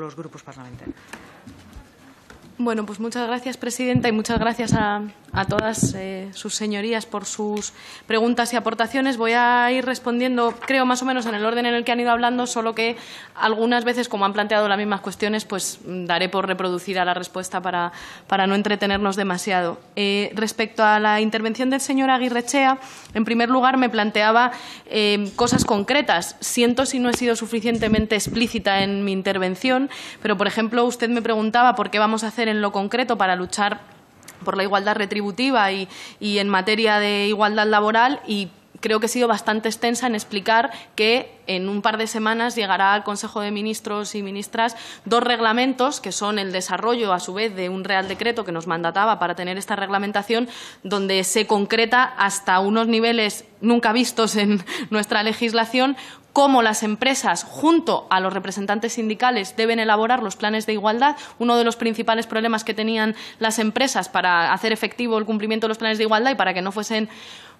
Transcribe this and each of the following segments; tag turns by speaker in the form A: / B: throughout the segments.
A: los grupos parlamentarios. Bueno, pues muchas gracias, Presidenta, y muchas gracias a, todas eh, sus señorías por sus preguntas y aportaciones. Voy a ir respondiendo, creo, más o menos en el orden en el que han ido hablando, solo que algunas veces, como han planteado las mismas cuestiones, pues mm, daré por reproducida la respuesta para, para no entretenernos demasiado. Eh, respecto a la intervención del señor Aguirrechea, en primer lugar, me planteaba eh, cosas concretas. Siento si no he sido suficientemente explícita en mi intervención, pero, por ejemplo, usted me preguntaba por qué vamos a hacer en lo concreto para luchar por la igualdad retributiva y, en materia de igualdad laboral y creo que he sido bastante extensa en explicar que en un par de semanas llegará al Consejo de Ministros y Ministras dos reglamentos que son el desarrollo, a su vez, de un Real Decreto que nos mandataba para tener esta reglamentación, donde se concreta hasta unos niveles nunca vistos en nuestra legislación cómo las empresas, junto a los representantes sindicales, deben elaborar los planes de igualdad. Uno de los principales problemas que tenían las empresas para hacer efectivo el cumplimiento de los planes de igualdad y para que no fuesen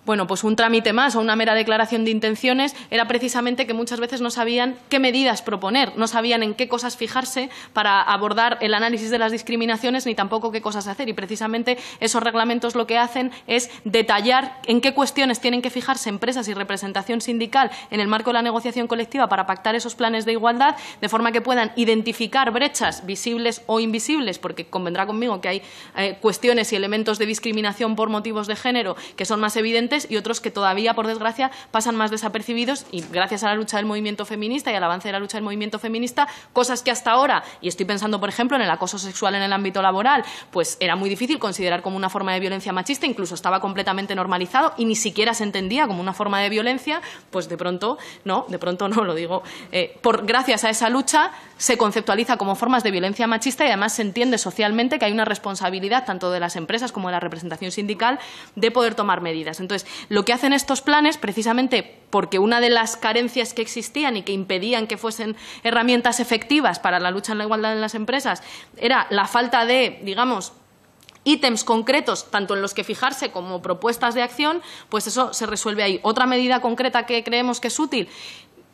A: bueno, pues un trámite más o una mera declaración de intenciones era precisamente que muchas veces no sabían qué medidas proponer, no sabían en qué cosas fijarse para abordar el análisis de las discriminaciones ni tampoco qué cosas hacer. Y precisamente esos reglamentos lo que hacen es detallar en qué cuestiones tienen que fijarse empresas y representación sindical en el marco de la negociación colectiva para pactar esos planes de igualdad, de forma que puedan identificar brechas visibles o invisibles, porque convendrá conmigo que hay eh, cuestiones y elementos de discriminación por motivos de género que son más evidentes y otros que todavía, por desgracia, pasan más desapercibidos y gracias a la lucha del movimiento feminista y al avance de la lucha del movimiento feminista, cosas que hasta ahora, y estoy pensando, por ejemplo, en el acoso sexual en el ámbito laboral, pues era muy difícil considerar como una forma de violencia machista, incluso estaba completamente normalizado y ni siquiera se entendía como una forma de violencia, pues de pronto, no, de pronto no, lo digo, eh, por, gracias a esa lucha se conceptualiza como formas de violencia machista y además se entiende socialmente que hay una responsabilidad tanto de las empresas como de la representación sindical de poder tomar medidas. Entonces, lo que hacen estos planes, precisamente porque una de las carencias que existían y que impedían que fuesen herramientas efectivas para la lucha en la igualdad en las empresas era la falta de, digamos, ítems concretos, tanto en los que fijarse como propuestas de acción, pues eso se resuelve ahí. Otra medida concreta que creemos que es útil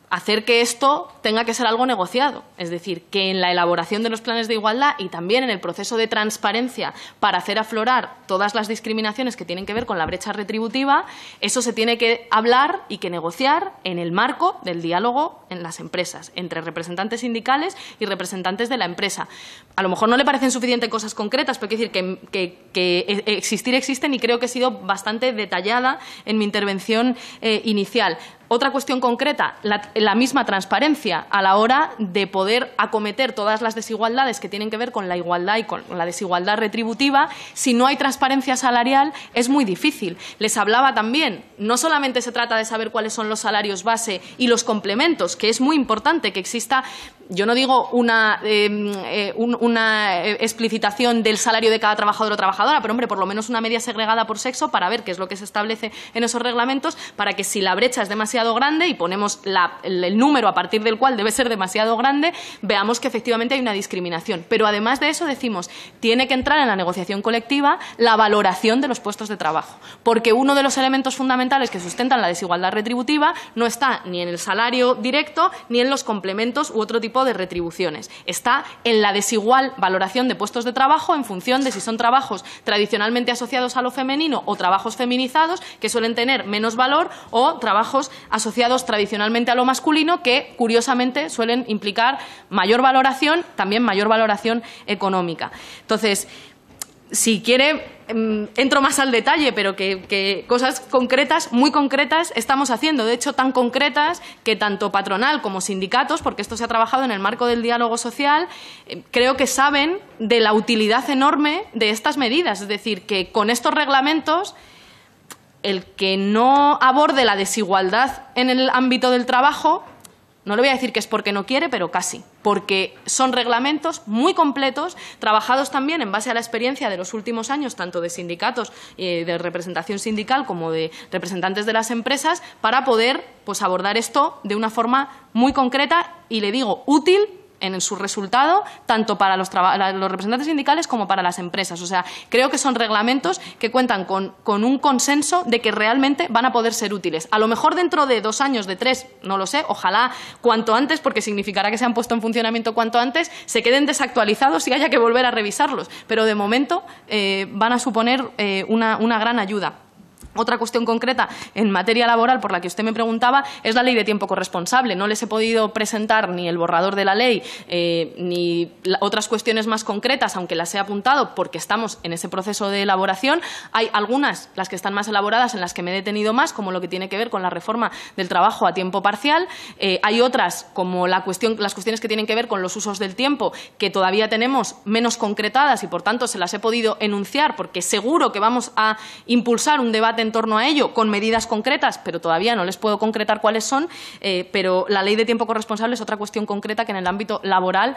A: hacer que esto tenga que ser algo negociado. Es decir, que en la elaboración de los planes de igualdad y también en el proceso de transparencia para hacer aflorar todas las discriminaciones que tienen que ver con la brecha retributiva, eso se tiene que hablar y que negociar en el marco del diálogo en las empresas, entre representantes sindicales y representantes de la empresa. A lo mejor no le parecen suficientes cosas concretas, pero quiero decir que, decir que, existir existen y creo que he sido bastante detallada en mi intervención eh, inicial. Otra cuestión concreta, la, misma transparencia a la hora de poder acometer todas las desigualdades que tienen que ver con la igualdad y con la desigualdad retributiva. Si no hay transparencia salarial, es muy difícil. Les hablaba también, no solamente se trata de saber cuáles son los salarios base y los complementos, que es muy importante que exista yo no digo una, em, eh, una eh, explicitación del salario de cada trabajador o trabajadora, pero hombre, por lo menos una media segregada por sexo para ver qué es lo que se establece en esos reglamentos, para que si la brecha es demasiado grande y ponemos el, número a partir del cual debe ser demasiado grande, veamos que efectivamente hay una discriminación. Pero además de eso decimos, tiene que entrar en la negociación colectiva la valoración de los puestos de trabajo, porque uno de los elementos fundamentales que sustentan la desigualdad retributiva no está ni en el salario directo ni en los complementos u otro tipo de retribuciones. Está en la desigual valoración de puestos de trabajo en función de si son trabajos tradicionalmente asociados a lo femenino o trabajos feminizados, que suelen tener menos valor, o trabajos asociados tradicionalmente a lo masculino, que curiosamente suelen implicar mayor valoración, también mayor valoración económica. Entonces, si quiere, em, entro más al detalle, pero que, cosas concretas, muy concretas, estamos haciendo. De hecho, tan concretas que tanto patronal como sindicatos, porque esto se ha trabajado en el marco del diálogo social, eh, creo que saben de la utilidad enorme de estas medidas. Es decir, que con estos reglamentos el que no aborde la desigualdad en el ámbito del trabajo no le voy a decir que es porque no quiere, pero casi, porque son reglamentos muy completos, trabajados también en base a la experiencia de los últimos años, tanto de sindicatos, eh, de representación sindical como de representantes de las empresas, para poder pues, abordar esto de una forma muy concreta y, le digo, útil en su resultado, tanto para los, los, representantes sindicales como para las empresas. O sea, creo que son reglamentos que cuentan con, un consenso de que realmente van a poder ser útiles. A lo mejor dentro de dos años, de tres, no lo sé, ojalá cuanto antes, porque significará que se han puesto en funcionamiento cuanto antes, se queden desactualizados y haya que volver a revisarlos. Pero de momento eh, van a suponer eh, una gran ayuda. Otra cuestión concreta en materia laboral por la que usted me preguntaba es la ley de tiempo corresponsable. No les he podido presentar ni el borrador de la ley eh, ni otras cuestiones más concretas, aunque las he apuntado porque estamos en ese proceso de elaboración. Hay algunas, las que están más elaboradas, en las que me he detenido más, como lo que tiene que ver con la reforma del trabajo a tiempo parcial. Eh, hay otras, como la cuestión, las cuestiones que tienen que ver con los usos del tiempo, que todavía tenemos menos concretadas y, por tanto, se las he podido enunciar porque seguro que vamos a impulsar un debate en en torno a ello con medidas concretas, pero todavía no les puedo concretar cuáles son, eh, pero la ley de tiempo corresponsable es otra cuestión concreta que en el ámbito laboral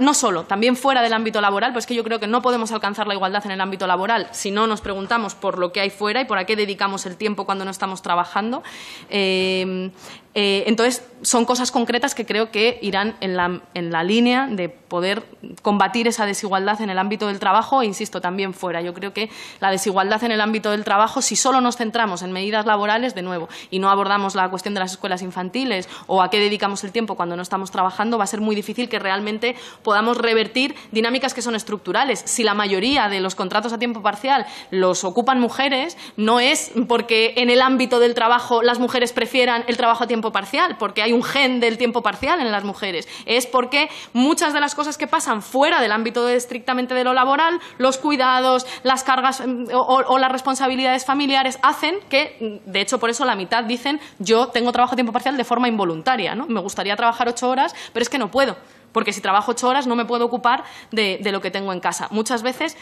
A: no solo, también fuera del ámbito laboral, pues que yo creo que no podemos alcanzar la igualdad en el ámbito laboral si no nos preguntamos por lo que hay fuera y por a qué dedicamos el tiempo cuando no estamos trabajando. Em, eh, entonces, son cosas concretas que creo que irán en la, en la línea de poder combatir esa desigualdad en el ámbito del trabajo e, insisto, también fuera. Yo creo que la desigualdad en el ámbito del trabajo, si solo nos centramos en medidas laborales, de nuevo, y no abordamos la cuestión de las escuelas infantiles o a qué dedicamos el tiempo cuando no estamos trabajando, va a ser muy difícil que realmente podamos revertir dinámicas que son estructurales. Si la mayoría de los contratos a tiempo parcial los ocupan mujeres, no es porque en el ámbito del trabajo las mujeres prefieran el trabajo a tiempo parcial, porque hay un gen del tiempo parcial en las mujeres. Es porque muchas de las cosas que pasan fuera del ámbito estrictamente de lo laboral, los cuidados, las cargas em, o, las responsabilidades familiares, hacen que, mm, de hecho, por eso la mitad dicen yo tengo trabajo a tiempo parcial de forma involuntaria. Me gustaría trabajar ocho horas, pero es que no puedo porque si trabajo ocho horas no me puedo ocupar de, de lo que tengo en casa. Muchas veces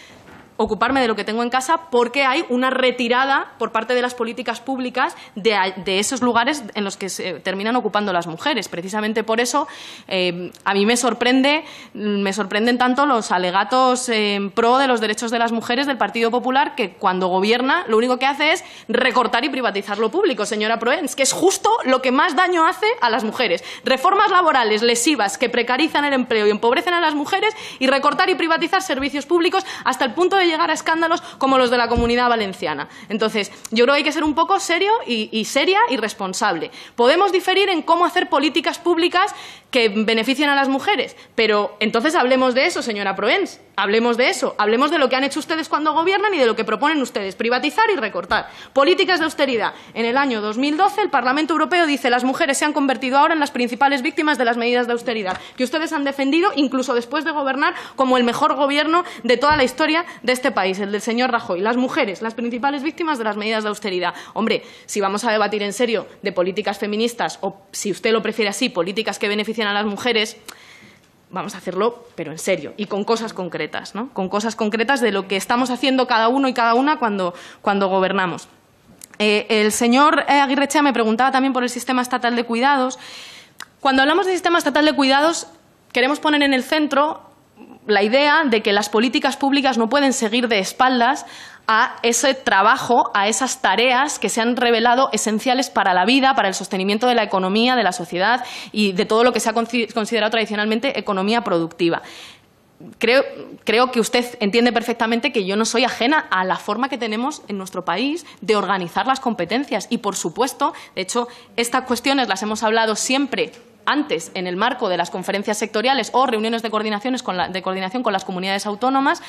A: ocuparme de lo que tengo en casa porque hay una retirada por parte de las políticas públicas de, esos lugares en los que se terminan ocupando las mujeres. Precisamente por eso eh, a mí me sorprende, me sorprenden tanto los alegatos eh, en pro de los derechos de las mujeres del Partido Popular que cuando gobierna lo único que hace es recortar y privatizar lo público, señora Proens, que es justo lo que más daño hace a las mujeres. Reformas laborales lesivas que precarizan el empleo y empobrecen a las mujeres y recortar y privatizar servicios públicos hasta el punto de llegar a escándalos como los de la comunidad valenciana. Entonces, yo creo que hay que ser un poco serio y, seria y responsable. Podemos diferir en cómo hacer políticas públicas que beneficien a las mujeres, pero entonces hablemos de eso, señora Proens. Hablemos de eso, hablemos de lo que han hecho ustedes cuando gobiernan y de lo que proponen ustedes, privatizar y recortar. Políticas de austeridad. En el año 2012 el Parlamento Europeo dice que las mujeres se han convertido ahora en las principales víctimas de las medidas de austeridad, que ustedes han defendido incluso después de gobernar como el mejor gobierno de toda la historia de este país, el del señor Rajoy. Las mujeres, las principales víctimas de las medidas de austeridad. Hombre, si vamos a debatir en serio de políticas feministas o, si usted lo prefiere así, políticas que benefician a las mujeres, vamos a hacerlo, pero en serio, y con cosas concretas, ¿no? con cosas concretas de lo que estamos haciendo cada uno y cada una cuando, gobernamos. Eh, el señor eh, Aguirrechea me preguntaba también por el sistema estatal de cuidados. Cuando hablamos de sistema estatal de cuidados, queremos poner en el centro la idea de que las políticas públicas no pueden seguir de espaldas a ese trabajo, a esas tareas que se han revelado esenciales para la vida, para el sostenimiento de la economía, de la sociedad y de todo lo que se ha considerado tradicionalmente economía productiva. Creo, que usted entiende perfectamente que yo no soy ajena a la forma que tenemos en nuestro país de organizar las competencias. Y, por supuesto, de hecho, estas cuestiones las hemos hablado siempre antes en el marco de las conferencias sectoriales o reuniones de, de coordinación con las comunidades autónomas,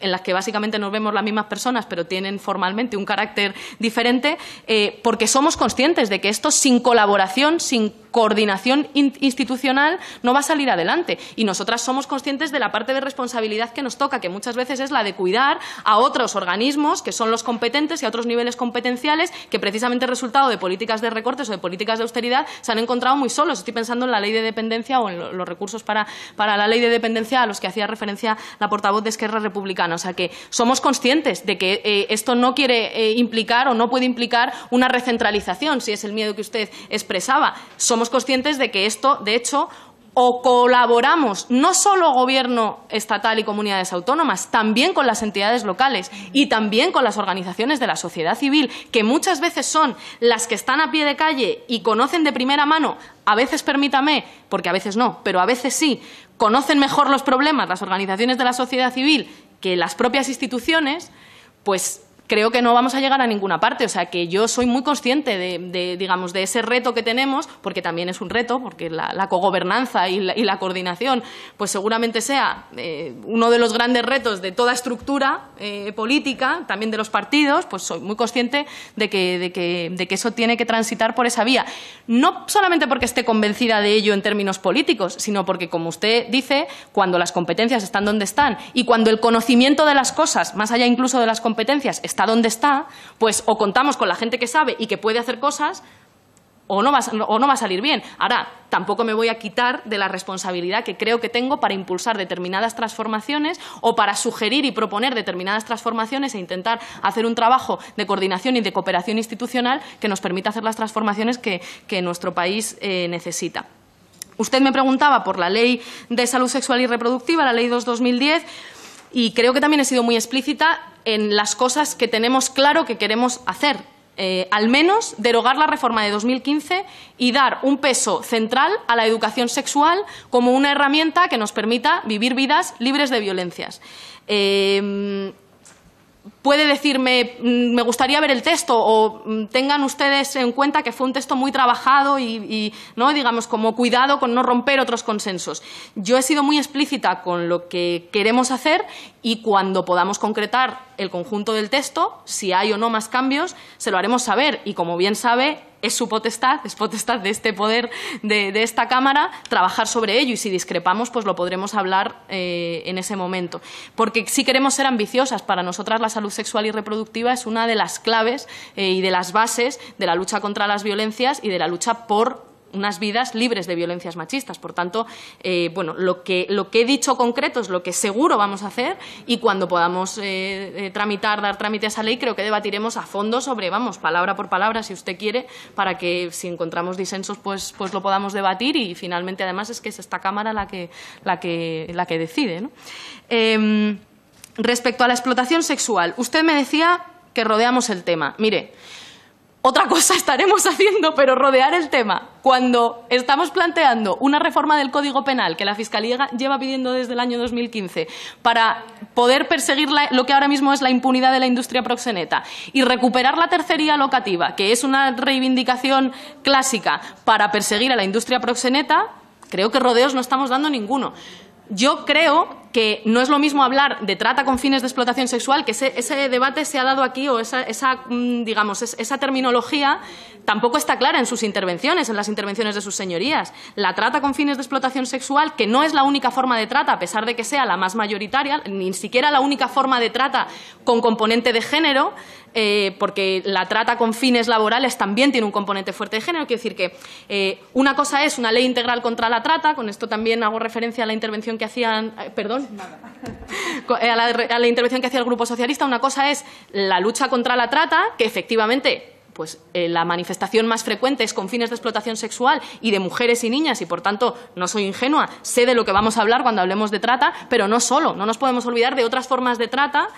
A: en las que básicamente nos vemos las mismas personas, pero tienen formalmente un carácter diferente, eh, porque somos conscientes de que esto sin colaboración, sin coordinación institucional, no va a salir adelante. Y nosotras somos conscientes de la parte de responsabilidad que nos toca, que muchas veces es la de cuidar a otros organismos que son los competentes y a otros niveles competenciales que precisamente resultado de políticas de recortes o de políticas de austeridad se han encontrado muy solos. Estoy pensando en la ley de dependencia o en los recursos para, para la ley de dependencia a los que hacía referencia la portavoz de Esquerra Republicana. O sea que somos conscientes de que eh, esto no quiere eh, implicar o no puede implicar una recentralización, si es el miedo que usted expresaba. Somos conscientes de que esto, de hecho, o colaboramos no solo gobierno estatal y comunidades autónomas, también con las entidades locales y también con las organizaciones de la sociedad civil, que muchas veces son las que están a pie de calle y conocen de primera mano, a veces permítame, porque a veces no, pero a veces sí, conocen mejor los problemas las organizaciones de la sociedad civil que las propias instituciones pues creo que no vamos a llegar a ninguna parte. O sea, que yo soy muy consciente de, digamos, de ese reto que tenemos, porque también es un reto, porque la, cogobernanza y la, coordinación, pues seguramente sea eh, uno de los grandes retos de toda estructura eh, política, también de los partidos, pues soy muy consciente de que, de, que, de que eso tiene que transitar por esa vía. No solamente porque esté convencida de ello en términos políticos, sino porque, como usted dice, cuando las competencias están donde están y cuando el conocimiento de las cosas, más allá incluso de las competencias, está dónde está, pues o contamos con la gente que sabe y que puede hacer cosas, o no, va, a salir bien. Ahora, tampoco me voy a quitar de la responsabilidad que creo que tengo para impulsar determinadas transformaciones o para sugerir y proponer determinadas transformaciones e intentar hacer un trabajo de coordinación y de cooperación institucional que nos permita hacer las transformaciones que, nuestro país eh, necesita. Usted me preguntaba por la Ley de Salud Sexual y Reproductiva, la Ley 2-2010 y creo que también he sido muy explícita en las cosas que tenemos claro que queremos hacer. Eh, al menos derogar la reforma de 2015 y dar un peso central a la educación sexual como una herramienta que nos permita vivir vidas libres de violencias. Eh, puede decirme, mm, me gustaría ver el texto, o mm, tengan ustedes en cuenta que fue un texto muy trabajado y, ¿no? digamos, como cuidado con no romper otros consensos. Yo he sido muy explícita con lo que queremos hacer y cuando podamos concretar el conjunto del texto, si hay o no más cambios, se lo haremos saber y, como bien sabe, es su potestad, es potestad de este poder de, esta Cámara trabajar sobre ello y si discrepamos pues lo podremos hablar eh, en ese momento. Porque si queremos ser ambiciosas, para nosotras la salud sexual y reproductiva es una de las claves eh, y de las bases de la lucha contra las violencias y de la lucha por unas vidas libres de violencias machistas. Por tanto, eh, bueno, lo que, lo que he dicho concreto es lo que seguro vamos a hacer y cuando podamos eh, eh, tramitar, dar trámite a esa ley, creo que debatiremos a fondo sobre, vamos, palabra por palabra, si usted quiere, para que si encontramos disensos, pues, pues lo podamos debatir y finalmente, además, es que es esta Cámara la que, la que, la que decide. Em, respecto a la explotación sexual, usted me decía que rodeamos el tema. Mire, otra cosa estaremos haciendo, pero rodear el tema. Cuando estamos planteando una reforma del Código Penal que la Fiscalía lleva pidiendo desde el año 2015 para poder perseguir lo que ahora mismo es la impunidad de la industria proxeneta y recuperar la tercería locativa, que es una reivindicación clásica para perseguir a la industria proxeneta, creo que rodeos no estamos dando ninguno. Yo creo que no es lo mismo hablar de trata con fines de explotación sexual, que ese, debate se ha dado aquí, o esa, mm, digamos, esa terminología tampoco está clara en sus intervenciones, en las intervenciones de sus señorías. La trata con fines de explotación sexual, que no es la única forma de trata, a pesar de que sea la más mayoritaria, ni siquiera la única forma de trata con componente de género, eh, porque la trata con fines laborales también tiene un componente fuerte de género. Quiero decir que eh, una cosa es una ley integral contra la trata, con esto también hago referencia a la intervención que hacían, eh, perdón, a la, intervención que hacía el Grupo Socialista, una cosa es la lucha contra la trata, que efectivamente pues la manifestación más frecuente es con fines de explotación sexual y de mujeres y niñas y por tanto no soy ingenua, sé de lo que vamos a hablar cuando hablemos de trata, pero no solo, no nos podemos olvidar de otras formas de trata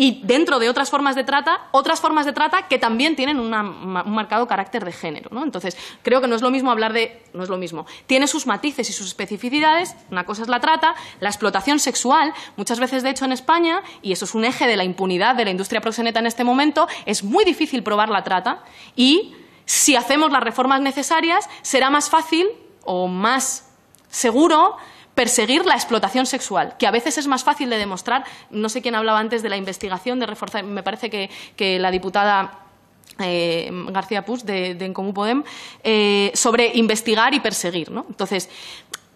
A: y dentro de otras formas de trata, otras formas de trata que también tienen un marcado carácter de género. Entonces, creo que no es lo mismo hablar de... no es lo mismo. Tiene sus matices y sus especificidades, una cosa es la trata, la explotación sexual, muchas veces de hecho en España, y eso es un eje de la impunidad de la industria proxeneta en este momento, es muy difícil probar la trata y si hacemos las reformas necesarias será más fácil o más seguro perseguir la explotación sexual, que a veces es más fácil de demostrar. No sé quién hablaba antes de la investigación, de reforzar. Me parece que, la diputada. Eh, García Puz de, de En Comú Podem eh, sobre investigar y perseguir. Entonces,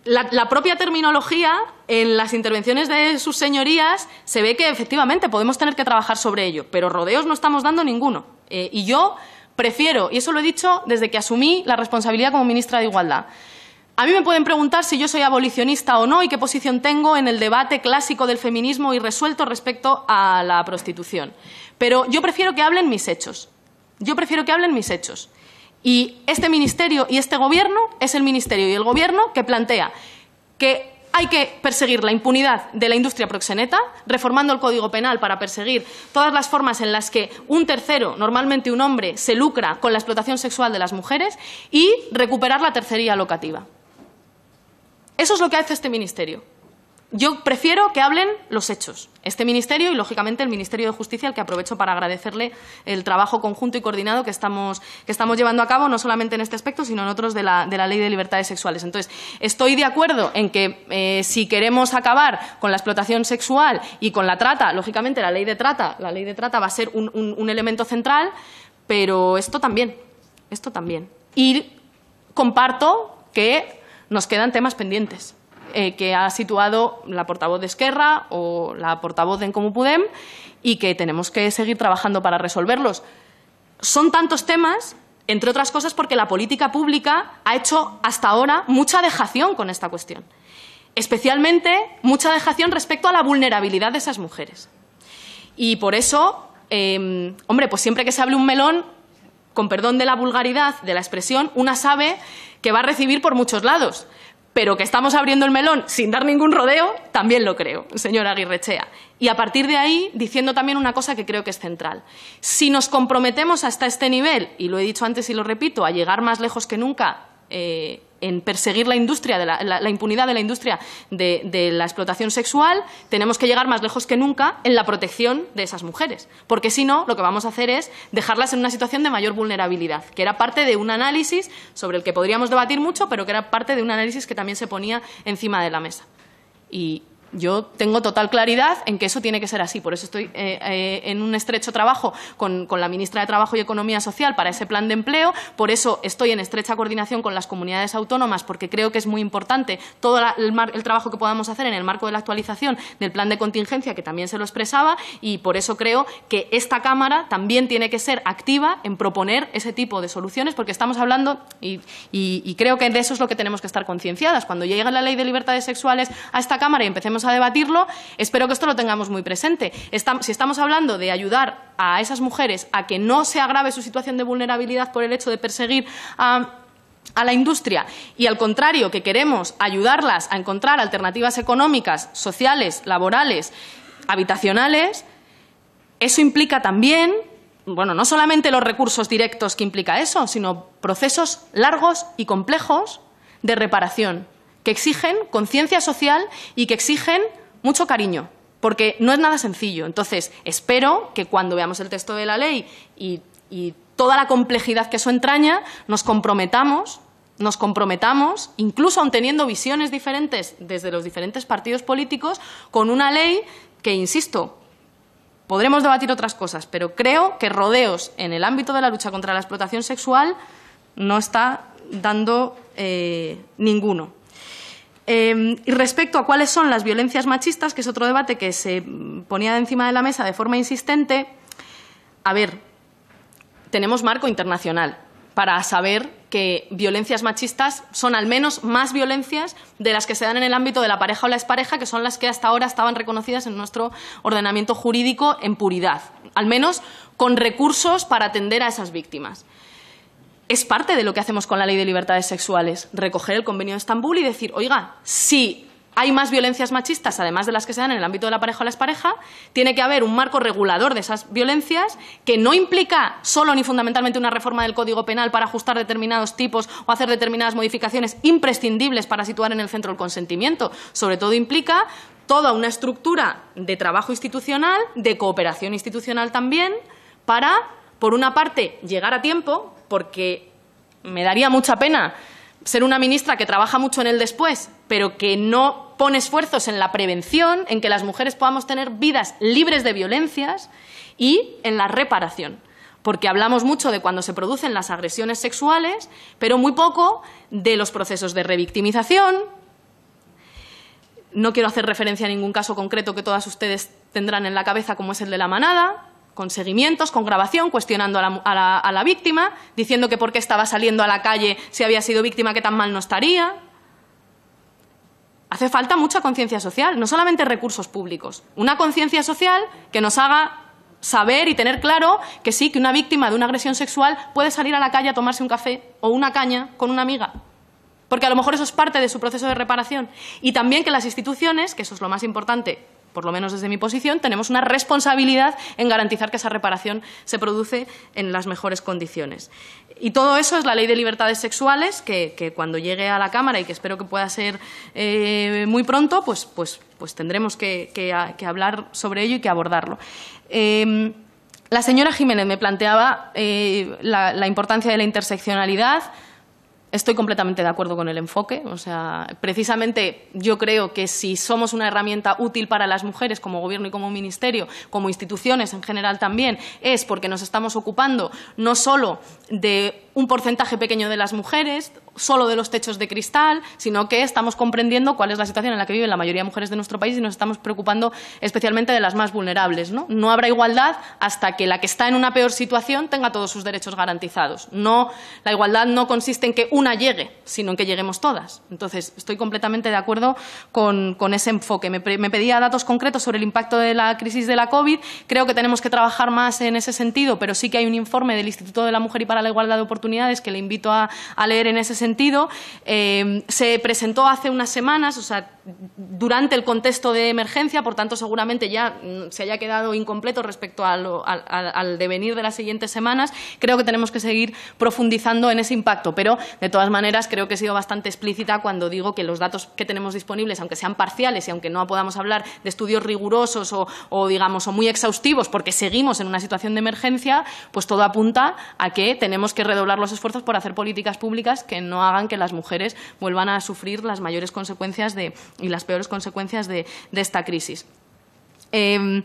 A: la, propia terminología en las intervenciones de sus señorías se ve que efectivamente podemos tener que trabajar sobre ello, pero rodeos no estamos dando ninguno. Eh, y yo prefiero, y eso lo he dicho desde que asumí la responsabilidad como ministra de Igualdad, a mí me pueden preguntar si yo soy abolicionista o no y qué posición tengo en el debate clásico del feminismo y resuelto respecto a la prostitución. Pero yo prefiero que hablen mis hechos. Yo prefiero que hablen mis hechos. Y este ministerio y este gobierno es el ministerio y el gobierno que plantea que hay que perseguir la impunidad de la industria proxeneta, reformando el Código Penal para perseguir todas las formas en las que un tercero, normalmente un hombre, se lucra con la explotación sexual de las mujeres y recuperar la tercería locativa. Eso es lo que hace este ministerio. Yo prefiero que hablen los hechos. Este ministerio y, lógicamente, el Ministerio de Justicia, al que aprovecho para agradecerle el trabajo conjunto y coordinado que estamos, que estamos llevando a cabo, no solamente en este aspecto, sino en otros de la, Ley de Libertades Sexuales. Entonces, estoy de acuerdo en que eh, si queremos acabar con la explotación sexual y con la trata, lógicamente la ley de trata, la ley de trata va a ser un, un elemento central, pero esto también, esto también. Y comparto que nos quedan temas pendientes eh, que ha situado la portavoz de Esquerra o la portavoz de En Comú y que tenemos que seguir trabajando para resolverlos. Son tantos temas, entre otras cosas porque la política pública ha hecho hasta ahora mucha dejación con esta cuestión. Especialmente mucha dejación respecto a la vulnerabilidad de esas mujeres. Y por eso, em, hombre, pues siempre que se hable un melón, con perdón de la vulgaridad, de la expresión, una sabe que va a recibir por muchos lados, pero que estamos abriendo el melón sin dar ningún rodeo, también lo creo, señora Aguirrechea. Y a partir de ahí, diciendo también una cosa que creo que es central. Si nos comprometemos hasta este nivel, y lo he dicho antes y lo repito, a llegar más lejos que nunca eh, en perseguir la industria, de la, impunidad de la industria de, de la explotación sexual, tenemos que llegar más lejos que nunca en la protección de esas mujeres, porque si no, lo que vamos a hacer es dejarlas en una situación de mayor vulnerabilidad, que era parte de un análisis sobre el que podríamos debatir mucho, pero que era parte de un análisis que también se ponía encima de la mesa. Y, yo tengo total claridad en que eso tiene que ser así. Por eso estoy eh, eh, en un estrecho trabajo con, la ministra de Trabajo y Economía Social para ese plan de empleo. Por eso estoy en estrecha coordinación con las comunidades autónomas, porque creo que es muy importante todo el, trabajo que podamos hacer en el marco de la actualización del plan de contingencia, que también se lo expresaba, y por eso creo que esta Cámara también tiene que ser activa en proponer ese tipo de soluciones, porque estamos hablando, y, creo que de eso es lo que tenemos que estar concienciadas. Cuando llegue la ley de libertades sexuales a esta Cámara y empecemos a debatirlo, espero que esto lo tengamos muy presente. si estamos hablando de ayudar a esas mujeres a que no se agrave su situación de vulnerabilidad por el hecho de perseguir a a la industria y, al contrario, que queremos ayudarlas a encontrar alternativas económicas, sociales, laborales, habitacionales, eso implica también, bueno, no solamente los recursos directos que implica eso, sino procesos largos y complejos de reparación que exigen conciencia social y que exigen mucho cariño, porque no es nada sencillo. Entonces, espero que cuando veamos el texto de la ley y, toda la complejidad que eso entraña, nos comprometamos nos comprometamos, incluso aun teniendo visiones diferentes desde los diferentes partidos políticos, con una ley que, insisto, podremos debatir otras cosas, pero creo que rodeos en el ámbito de la lucha contra la explotación sexual no está dando eh, ninguno. Em, y respecto a cuáles son las violencias machistas, que es otro debate que se ponía encima de la mesa de forma insistente, a ver, tenemos marco internacional para saber que violencias machistas son al menos más violencias de las que se dan en el ámbito de la pareja o la expareja, que son las que hasta ahora estaban reconocidas en nuestro ordenamiento jurídico en puridad, al menos con recursos para atender a esas víctimas es parte de lo que hacemos con la ley de libertades sexuales, recoger el convenio de Estambul y decir, oiga, si hay más violencias machistas, además de las que se dan en el ámbito de la pareja o las parejas, tiene que haber un marco regulador de esas violencias que no implica solo ni fundamentalmente una reforma del Código Penal para ajustar determinados tipos o hacer determinadas modificaciones imprescindibles para situar en el centro el consentimiento. Sobre todo implica toda una estructura de trabajo institucional, de cooperación institucional también, para, por una parte, llegar a tiempo, porque me daría mucha pena ser una ministra que trabaja mucho en el después, pero que no pone esfuerzos en la prevención, en que las mujeres podamos tener vidas libres de violencias y en la reparación. Porque hablamos mucho de cuando se producen las agresiones sexuales, pero muy poco de los procesos de revictimización. No quiero hacer referencia a ningún caso concreto que todas ustedes tendrán en la cabeza, como es el de la manada, con seguimientos, con grabación, cuestionando a la, a la, víctima, diciendo que por qué estaba saliendo a la calle si había sido víctima, que tan mal no estaría. Hace falta mucha conciencia social, no solamente recursos públicos, una conciencia social que nos haga saber y tener claro que sí, que una víctima de una agresión sexual puede salir a la calle a tomarse un café o una caña con una amiga. Porque a lo mejor eso es parte de su proceso de reparación. Y también que las instituciones, que eso es lo más importante por lo menos desde mi posición, tenemos una responsabilidad en garantizar que esa reparación se produce en las mejores condiciones. Y todo eso es la ley de libertades sexuales que, cuando llegue a la Cámara y que espero que pueda ser eh, muy pronto, pues, pues, pues tendremos que, hablar sobre ello y que abordarlo. Em, la señora Jiménez me planteaba eh, la importancia de la interseccionalidad, Estoy completamente de acuerdo con el enfoque. O sea, precisamente yo creo que si somos una herramienta útil para las mujeres como gobierno y como ministerio, como instituciones en general también, es porque nos estamos ocupando no solo de un porcentaje pequeño de las mujeres, solo de los techos de cristal, sino que estamos comprendiendo cuál es la situación en la que viven la mayoría de mujeres de nuestro país y nos estamos preocupando especialmente de las más vulnerables. No, habrá igualdad hasta que la que está en una peor situación tenga todos sus derechos garantizados. No, la igualdad no consiste en que una llegue, sino en que lleguemos todas. Entonces, estoy completamente de acuerdo con, ese enfoque. Me, me pedía datos concretos sobre el impacto de la crisis de la COVID. Creo que tenemos que trabajar más en ese sentido, pero sí que hay un informe del Instituto de la Mujer y para la Igualdad de Oportunidades que le invito a, leer en ese sentido. Eh, se presentó hace unas semanas, o sea, durante el contexto de emergencia, por tanto, seguramente ya mm, se haya quedado incompleto respecto al, devenir de las siguientes semanas. Creo que tenemos que seguir profundizando en ese impacto, pero de todas maneras creo que he sido bastante explícita cuando digo que los datos que tenemos disponibles, aunque sean parciales y aunque no podamos hablar de estudios rigurosos o digamos, o muy exhaustivos, porque seguimos en una situación de emergencia, pues todo apunta a que tenemos que redoblar los esfuerzos por hacer políticas públicas que no hagan que las mujeres vuelvan a sufrir las mayores consecuencias de, y las peores consecuencias de, esta crisis. Em,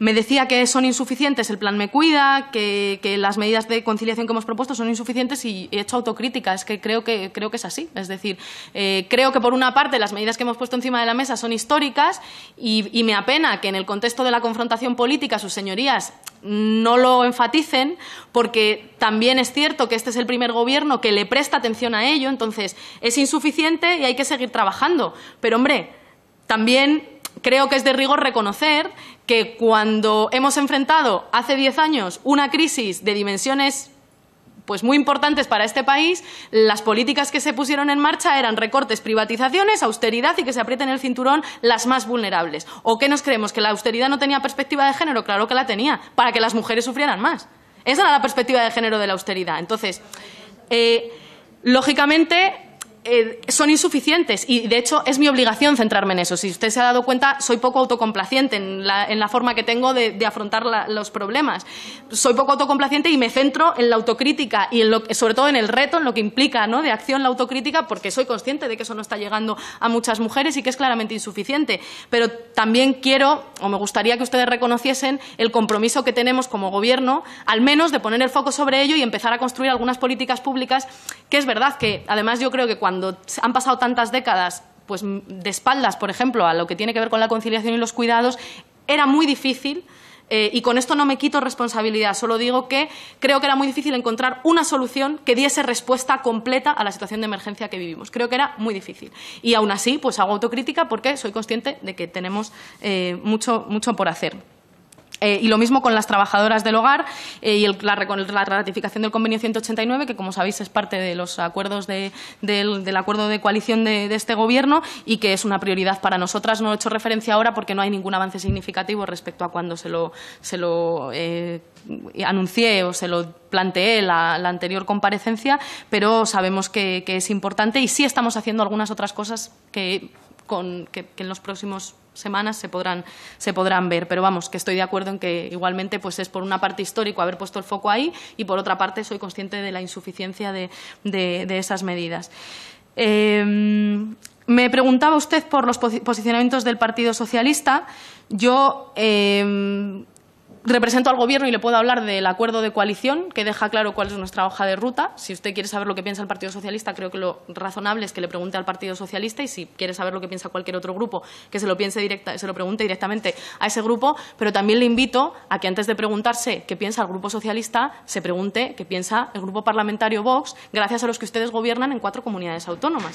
A: me decía que son insuficientes el plan Me Cuida, que, las medidas de conciliación que hemos propuesto son insuficientes y he hecho autocrítica. Es que creo que, creo que es así. Es decir, eh, creo que por una parte las medidas que hemos puesto encima de la mesa son históricas y, y me apena que en el contexto de la confrontación política sus señorías no lo enfaticen, porque también es cierto que este es el primer gobierno que le presta atención a ello, entonces es insuficiente y hay que seguir trabajando. Pero, hombre, también creo que es de rigor reconocer que cuando hemos enfrentado hace diez años una crisis de dimensiones pues muy importantes para este país, las políticas que se pusieron en marcha eran recortes, privatizaciones, austeridad y que se aprieten el cinturón las más vulnerables. ¿O qué nos creemos? ¿Que la austeridad no tenía perspectiva de género? Claro que la tenía, para que las mujeres sufrieran más. Esa era la perspectiva de género de la austeridad. Entonces, eh, lógicamente, eh, son insuficientes y, de hecho, es mi obligación centrarme en eso. Si usted se ha dado cuenta, soy poco autocomplaciente en la, forma que tengo de, afrontar los problemas. Soy poco autocomplaciente y me centro en la autocrítica y, en lo, sobre todo, en el reto, en lo que implica ¿no? de acción la autocrítica, porque soy consciente de que eso no está llegando a muchas mujeres y que es claramente insuficiente. Pero también quiero, o me gustaría que ustedes reconociesen, el compromiso que tenemos como Gobierno, al menos de poner el foco sobre ello y empezar a construir algunas políticas públicas, que es verdad que, además, yo creo que cuando cuando han pasado tantas décadas pues, de espaldas, por ejemplo, a lo que tiene que ver con la conciliación y los cuidados, era muy difícil. Eh, y con esto no me quito responsabilidad, solo digo que creo que era muy difícil encontrar una solución que diese respuesta completa a la situación de emergencia que vivimos. Creo que era muy difícil. Y aún así, pues hago autocrítica porque soy consciente de que tenemos eh, mucho, mucho por hacer. Eh, y lo mismo con las trabajadoras del hogar eh, y el, la, la, ratificación del convenio 189, que como sabéis es parte de los acuerdos del, acuerdo de coalición de, este Gobierno y que es una prioridad para nosotras. No he hecho referencia ahora porque no hay ningún avance significativo respecto a cuando se lo, se lo eh, anuncié o se lo planteé la, la anterior comparecencia, pero sabemos que, es importante y sí estamos haciendo algunas otras cosas que, con, que en los próximos semanas se podrán, se podrán ver. Pero vamos, que estoy de acuerdo en que igualmente pues es por una parte histórico haber puesto el foco ahí y por otra parte soy consciente de la insuficiencia de, esas medidas. Em, me preguntaba usted por los posicionamientos del Partido Socialista. Yo em, represento al Gobierno y le puedo hablar del acuerdo de coalición, que deja claro cuál es nuestra hoja de ruta. Si usted quiere saber lo que piensa el Partido Socialista, creo que lo razonable es que le pregunte al Partido Socialista y si quiere saber lo que piensa cualquier otro grupo, que se lo, piense directa, se lo pregunte directamente a ese grupo. Pero también le invito a que antes de preguntarse qué piensa el Grupo Socialista, se pregunte qué piensa el Grupo Parlamentario Vox, gracias a los que ustedes gobiernan en cuatro comunidades autónomas.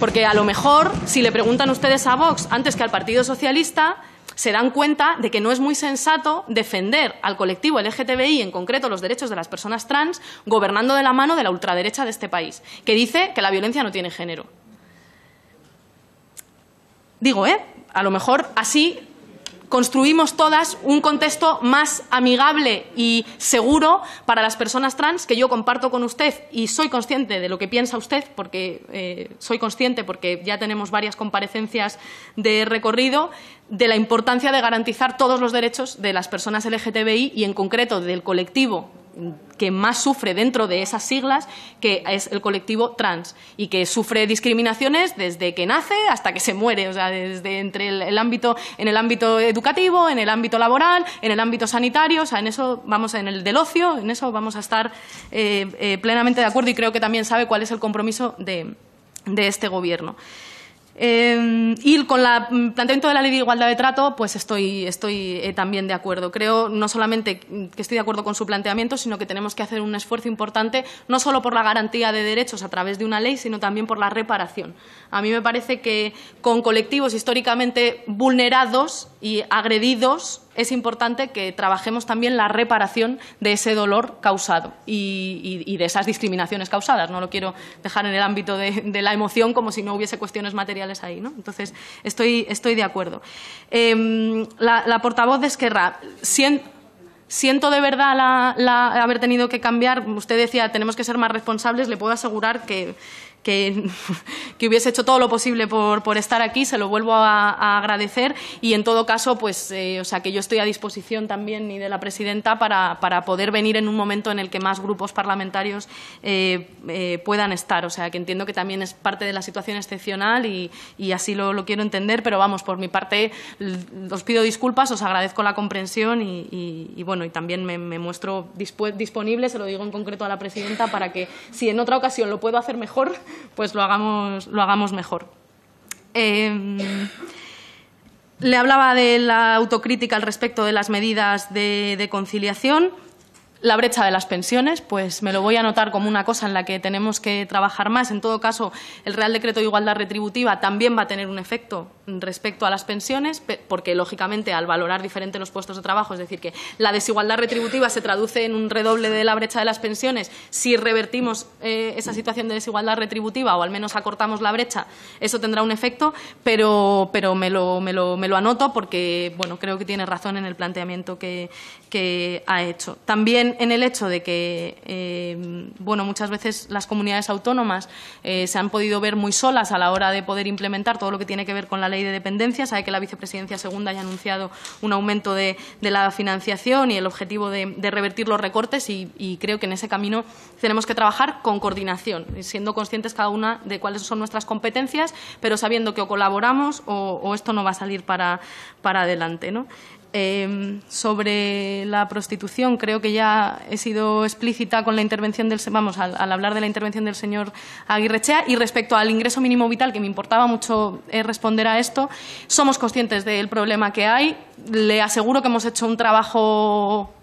A: Porque a lo mejor, si le preguntan ustedes a Vox antes que al Partido Socialista, se dan cuenta de que no es muy sensato defender al colectivo LGTBI, en concreto los derechos de las personas trans, gobernando de la mano de la ultraderecha de este país, que dice que la violencia no tiene género. Digo, ¿eh? A lo mejor así construimos todas un contexto más amigable y seguro para las personas trans que yo comparto con usted y soy consciente de lo que piensa usted porque eh, soy consciente porque ya tenemos varias comparecencias de recorrido de la importancia de garantizar todos los derechos de las personas LGTBI y en concreto del colectivo que más sufre dentro de esas siglas, que es el colectivo trans y que sufre discriminaciones desde que nace hasta que se muere, o sea, desde entre el, ámbito, en el ámbito educativo, en el ámbito laboral, en el ámbito sanitario, o sea, en eso vamos, en el del ocio, en eso vamos a estar eh, eh, plenamente de acuerdo y creo que también sabe cuál es el compromiso de este gobierno. Em, y con el mm, planteamiento de la ley de igualdad de trato, pues estoy, eh, también de acuerdo. Creo no solamente que estoy de acuerdo con su planteamiento, sino que tenemos que hacer un esfuerzo importante, no solo por la garantía de derechos a través de una ley, sino también por la reparación. A mí me parece que con colectivos históricamente vulnerados y agredidos, es importante que trabajemos también la reparación de ese dolor causado y, de esas discriminaciones causadas. No lo quiero dejar en el ámbito de, la emoción como si no hubiese cuestiones materiales ahí. Entonces, estoy, de acuerdo. Em, la, portavoz de Esquerra, siento de verdad haber tenido que cambiar. Usted decía, tenemos que ser más responsables. Le puedo asegurar que, que, hubiese hecho todo lo posible por, estar aquí, se lo vuelvo a, agradecer y en todo caso, pues, eh, o sea, que yo estoy a disposición también y de la presidenta para, para, poder venir en un momento en el que más grupos parlamentarios eh, eh, puedan estar, o sea, que entiendo que también es parte de la situación excepcional y, así lo, quiero entender, pero vamos, por mi parte os pido disculpas, os agradezco la comprensión y, bueno, y también me, muestro disponible, se lo digo en concreto a la presidenta, para que si en otra ocasión lo puedo hacer mejor, pues lo hagamos, lo hagamos mejor. Em, le hablaba de la autocrítica al respecto de las medidas de, conciliación. La brecha de las pensiones, pues me lo voy a anotar como una cosa en la que tenemos que trabajar más. En todo caso, el Real Decreto de Igualdad Retributiva también va a tener un efecto respecto a las pensiones, porque lógicamente al valorar diferente los puestos de trabajo, es decir, que la desigualdad retributiva se traduce en un redoble de la brecha de las pensiones, si revertimos eh, esa situación de desigualdad retributiva o al menos acortamos la brecha, eso tendrá un efecto, pero, pero me, lo, me, lo, me lo anoto porque bueno, creo que tiene razón en el planteamiento que, ha hecho. También en el hecho de que eh, bueno, muchas veces las comunidades autónomas eh, se han podido ver muy solas a la hora de poder implementar todo lo que tiene que ver con la ley de dependencia. Sabe que la vicepresidencia segunda haya ha anunciado un aumento de, la financiación y el objetivo de, revertir los recortes y, creo que en ese camino tenemos que trabajar con coordinación, siendo conscientes cada una de cuáles son nuestras competencias, pero sabiendo que o colaboramos o, o esto no va a salir para, para adelante. ¿no? Em, sobre la prostitución, creo que ya he sido explícita con la intervención del, vamos, al, hablar de la intervención del señor Aguirrechea y respecto al ingreso mínimo vital, que me importaba mucho eh, responder a esto, somos conscientes del problema que hay. Le aseguro que hemos hecho un trabajo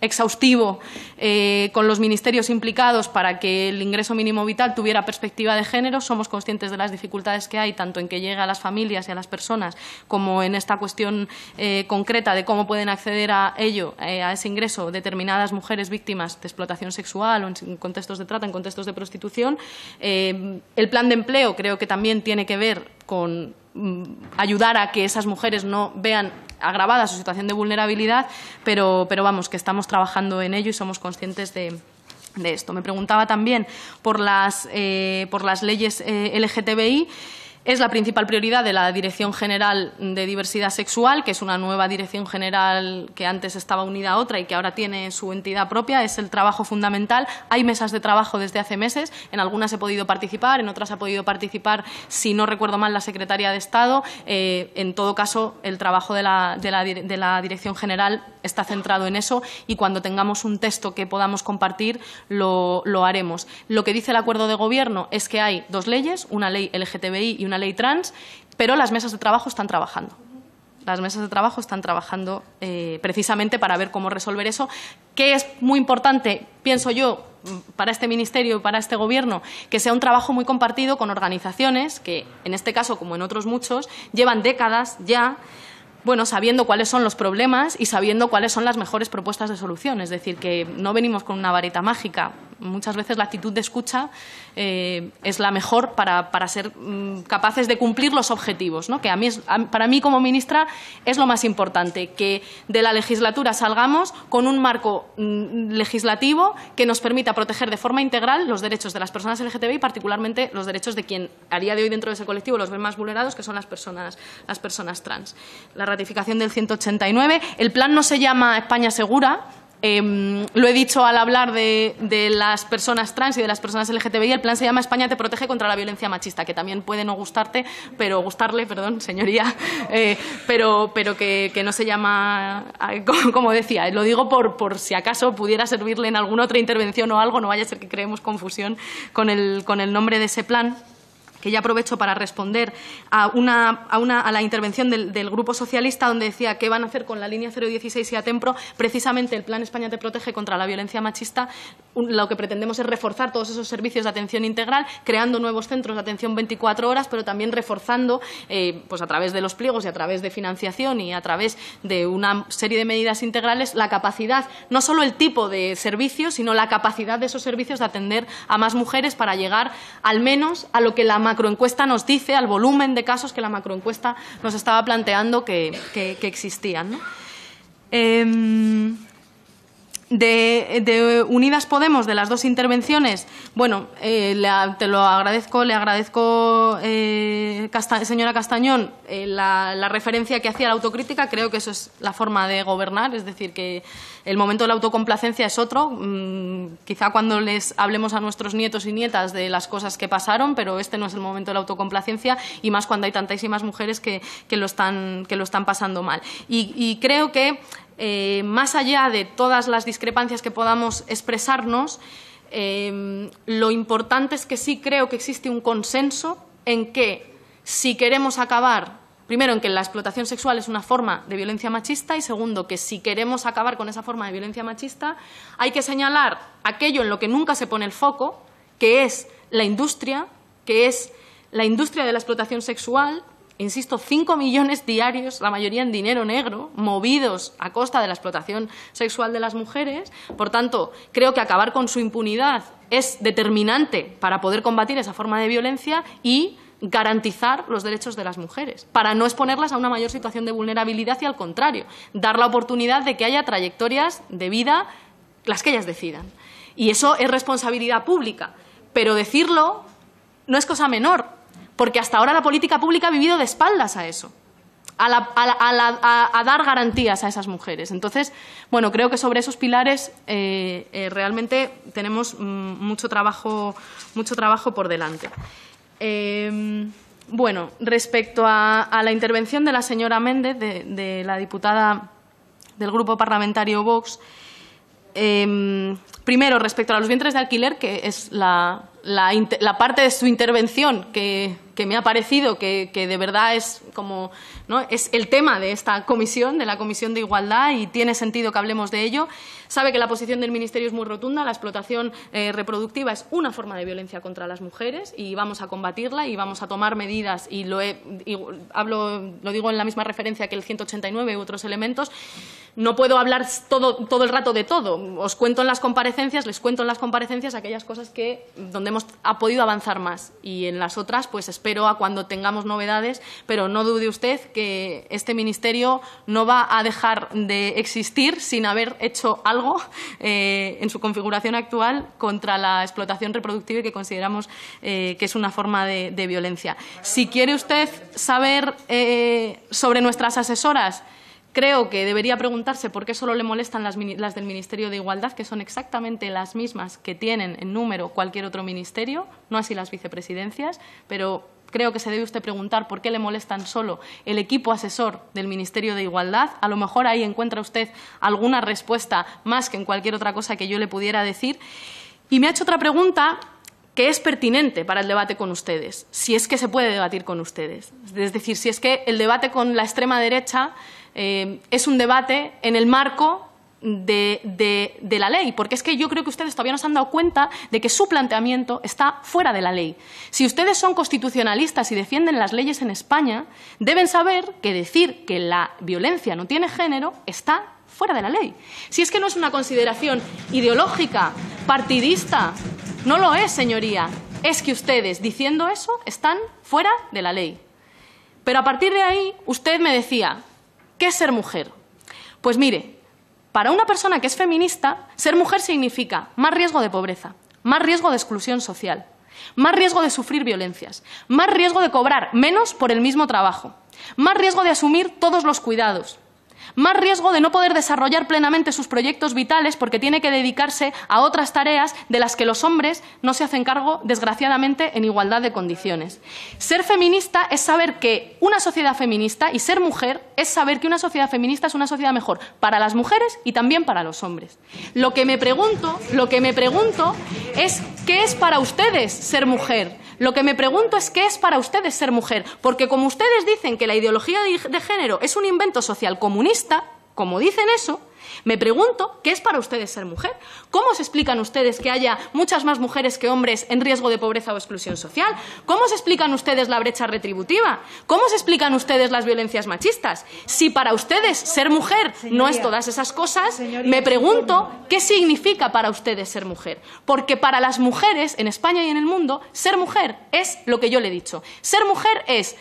A: exhaustivo eh, con los ministerios implicados para que el ingreso mínimo vital tuviera perspectiva de género. Somos conscientes de las dificultades que hay, tanto en que llega a las familias y a las personas, como en esta cuestión eh, concreta de cómo pueden acceder a ello, eh, a ese ingreso, determinadas mujeres víctimas de explotación sexual o en contextos de trata, en contextos de prostitución. el plan de empleo creo que también tiene que ver con Mm, ayudar a que esas mujeres no vean agravada su situación de vulnerabilidad, pero, pero vamos, que estamos trabajando en ello y somos conscientes de, de esto. Me preguntaba también por las, eh, por las leyes eh, LGTBI. Es la principal prioridad de la Dirección General de Diversidad Sexual, que es una nueva dirección general que antes estaba unida a otra y que ahora tiene su entidad propia. Es el trabajo fundamental. Hay mesas de trabajo desde hace meses. En algunas he podido participar, en otras ha podido participar, si no recuerdo mal, la Secretaría de Estado. Eh, en todo caso, el trabajo de la, Dirección General está centrado en eso y cuando tengamos un texto que podamos compartir, lo, lo haremos. Lo que dice el acuerdo de Gobierno es que hay dos leyes, una ley LGTBI y una ley trans, pero las mesas de trabajo están trabajando. Las mesas de trabajo están trabajando eh, precisamente para ver cómo resolver eso, que es muy importante, pienso yo, para este ministerio y para este gobierno, que sea un trabajo muy compartido con organizaciones que, en este caso, como en otros muchos, llevan décadas ya bueno, sabiendo cuáles son los problemas y sabiendo cuáles son las mejores propuestas de solución. Es decir, que no venimos con una varita mágica, muchas veces la actitud de escucha eh, es la mejor para, ser mm, capaces de cumplir los objetivos, ¿no? que a mí para mí como ministra es lo más importante, que de la legislatura salgamos con un marco mm, legislativo que nos permita proteger de forma integral los derechos de las personas LGTBI, particularmente los derechos de quien a día de hoy dentro de ese colectivo los ven más vulnerados, que son las personas, las personas trans. La ratificación del 189, el plan no se llama España Segura, Em, lo he dicho al hablar de, las personas trans y de las personas LGTBI, el plan se llama España te protege contra la violencia machista, que también puede no gustarte, pero gustarle, perdón, señoría, eh, pero, que, que, no se llama, como decía, lo digo por, por si acaso pudiera servirle en alguna otra intervención o algo, no vaya a ser que creemos confusión con el, con el nombre de ese plan que ya aprovecho para responder a, una, a, una, a la intervención del, Grupo Socialista, donde decía qué van a hacer con la línea 016 y ATEMPRO. Precisamente el Plan España te protege contra la violencia machista. Lo que pretendemos es reforzar todos esos servicios de atención integral, creando nuevos centros de atención 24 horas, pero también reforzando, eh, pues a través de los pliegos y a través de financiación y a través de una serie de medidas integrales, la capacidad, no solo el tipo de servicios, sino la capacidad de esos servicios de atender a más mujeres para llegar al menos a lo que la macroencuesta nos dice, al volumen de casos que la macroencuesta nos estaba planteando que, existían. Em, de, Unidas Podemos, de las dos intervenciones, bueno, eh, te lo agradezco, le agradezco, eh, señora Castañón, eh, la, referencia que hacía a la autocrítica. Creo que eso es la forma de gobernar, es decir, que el momento de la autocomplacencia es otro. Mm, quizá cuando les hablemos a nuestros nietos y nietas de las cosas que pasaron, pero este no es el momento de la autocomplacencia y más cuando hay tantísimas mujeres que, lo, están, que lo están pasando mal. y creo que eh, más allá de todas las discrepancias que podamos expresarnos, eh, lo importante es que sí creo que existe un consenso en que si queremos acabar, primero, en que la explotación sexual es una forma de violencia machista y segundo, que si queremos acabar con esa forma de violencia machista, hay que señalar aquello en lo que nunca se pone el foco, que es la industria, que es la industria de la explotación sexual, insisto, 5 millones diarios, la mayoría en dinero negro, movidos a costa de la explotación sexual de las mujeres. Por tanto, creo que acabar con su impunidad es determinante para poder combatir esa forma de violencia y garantizar los derechos de las mujeres, para no exponerlas a una mayor situación de vulnerabilidad y, al contrario, dar la oportunidad de que haya trayectorias de vida las que ellas decidan. Y eso es responsabilidad pública, pero decirlo no es cosa menor, porque hasta ahora la política pública ha vivido de espaldas a eso. A, dar garantías a esas mujeres. Entonces, bueno, creo que sobre esos pilares eh, eh, realmente tenemos mm, mucho trabajo, mucho trabajo por delante. Em, bueno, respecto a, la intervención de la señora Méndez, de la diputada del Grupo Parlamentario Vox, em, primero, respecto a los vientres de alquiler, que es la, la, parte de su intervención que, me ha parecido que, de verdad es como ¿no? es el tema de esta comisión, de la Comisión de Igualdad, y tiene sentido que hablemos de ello. Sabe que la posición del Ministerio es muy rotunda, la explotación eh, reproductiva es una forma de violencia contra las mujeres y vamos a combatirla y vamos a tomar medidas, y lo, hablo, lo digo en la misma referencia que el 189 y otros elementos. No puedo hablar todo, todo el rato de todo. Os cuento en las comparecencias, les cuento en las comparecencias aquellas cosas que donde hemos ha podido avanzar más. Y en las otras, pues espero a cuando tengamos novedades, pero no dude usted que este ministerio no va a dejar de existir sin haber hecho algo eh, en su configuración actual contra la explotación reproductiva y que consideramos eh, que es una forma de, violencia. Si quiere usted saber eh, sobre nuestras asesoras, Creo que debería preguntarse por qué solo le molestan las, del Ministerio de Igualdad, que son exactamente las mismas que tienen en número cualquier otro ministerio, no así las vicepresidencias, pero creo que se debe usted preguntar por qué le molestan solo el equipo asesor del Ministerio de Igualdad. A lo mejor ahí encuentra usted alguna respuesta más que en cualquier otra cosa que yo le pudiera decir. Y me ha hecho otra pregunta que es pertinente para el debate con ustedes, si es que se puede debatir con ustedes. Es decir, si es que el debate con la extrema derecha eh, es un debate en el marco de, de, la ley, porque es que yo creo que ustedes todavía no se han dado cuenta de que su planteamiento está fuera de la ley. Si ustedes son constitucionalistas y defienden las leyes en España, deben saber que decir que la violencia no tiene género está fuera de la ley. Si es que no es una consideración ideológica, partidista, no lo es, señoría. Es que ustedes, diciendo eso, están fuera de la ley. Pero a partir de ahí, usted me decía, ¿Qué es ser mujer? Pues mire, para una persona que es feminista, ser mujer significa más riesgo de pobreza, más riesgo de exclusión social, más riesgo de sufrir violencias, más riesgo de cobrar menos por el mismo trabajo, más riesgo de asumir todos los cuidados, más riesgo de no poder desarrollar plenamente sus proyectos vitales porque tiene que dedicarse a otras tareas de las que los hombres no se hacen cargo, desgraciadamente, en igualdad de condiciones. Ser feminista es saber que una sociedad feminista y ser mujer es saber que una sociedad feminista es una sociedad mejor para las mujeres y también para los hombres. Lo que me pregunto, lo que me pregunto es qué es para ustedes ser mujer. Lo que me pregunto es qué es para ustedes ser mujer, porque como ustedes dicen que la ideología de género es un invento social comunista, como dicen eso, me pregunto qué es para ustedes ser mujer. ¿Cómo se explican ustedes que haya muchas más mujeres que hombres en riesgo de pobreza o exclusión social? ¿Cómo se explican ustedes la brecha retributiva? ¿Cómo se explican ustedes las violencias machistas? Si para ustedes ser mujer no es todas esas cosas, me pregunto qué significa para ustedes ser mujer. Porque para las mujeres en España y en el mundo, ser mujer es lo que yo le he dicho. Ser mujer es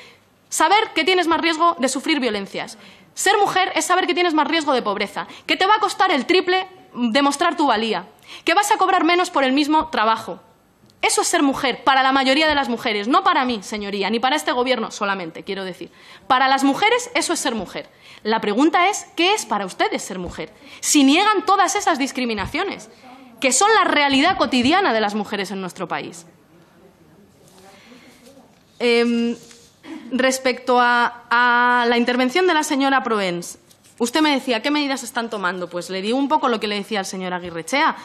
A: saber que tienes más riesgo de sufrir violencias, ser mujer es saber que tienes más riesgo de pobreza, que te va a costar el triple demostrar tu valía, que vas a cobrar menos por el mismo trabajo. Eso es ser mujer, para la mayoría de las mujeres, no para mí, señoría, ni para este gobierno solamente, quiero decir. Para las mujeres eso es ser mujer. La pregunta es, ¿qué es para ustedes ser mujer? Si niegan todas esas discriminaciones, que son la realidad cotidiana de las mujeres en nuestro país. Em, Respecto a, la intervención de la señora Provence, usted me decía, ¿qué medidas están tomando? Pues le digo un poco lo que le decía al señor Aguirrechea.